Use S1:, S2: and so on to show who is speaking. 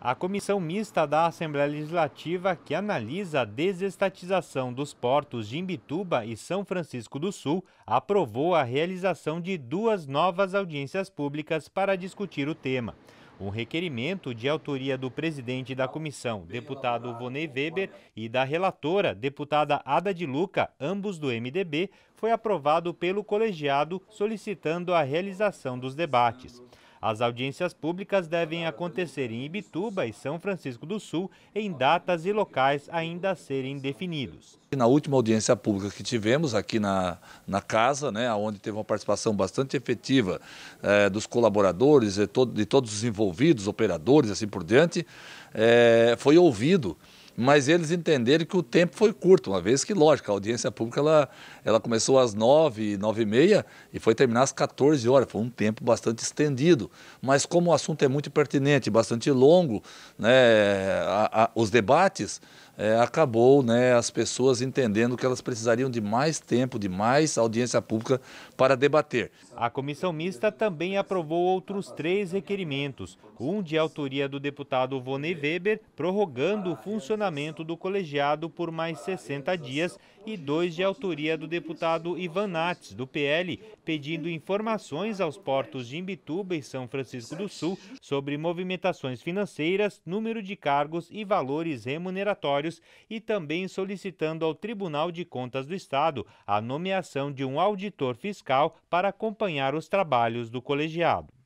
S1: A comissão mista da Assembleia Legislativa que analisa a desestatização dos portos de Imbituba e São Francisco do Sul aprovou a realização de duas novas audiências públicas para discutir o tema um requerimento de autoria do presidente da comissão, deputado Vonei Weber, e da relatora, deputada Ada de Luca, ambos do MDB, foi aprovado pelo colegiado solicitando a realização dos debates. As audiências públicas devem acontecer em Ibituba e São Francisco do Sul em datas e locais ainda a serem definidos.
S2: Na última audiência pública que tivemos aqui na, na casa, né, onde teve uma participação bastante efetiva eh, dos colaboradores, de, eh, todo, de, todos os envolvidos, operadores, assim por diante, eh, foi ouvido mas eles entenderam que o tempo foi curto, uma vez que, lógico, a audiência pública ela, ela começou às e nove e meia e foi terminar às 14 horas, foi um tempo bastante estendido. Mas como o assunto é muito pertinente, bastante longo, né, a, a, os debates, é, acabou né, as pessoas entendendo
S1: que elas precisariam de mais tempo, de mais audiência pública para debater. A comissão mista também aprovou outros três requerimentos, um de autoria do deputado Vone Weber, prorrogando o funcionamento do colegiado por mais 60 dias, e dois de autoria do deputado Ivan Nates, do PL, pedindo informações aos portos de Imbituba e São Francisco do Sul sobre movimentações financeiras, número de cargos e valores remuneratórios e também solicitando ao Tribunal de Contas do Estado a nomeação de um auditor fiscal para acompanhar os trabalhos do colegiado.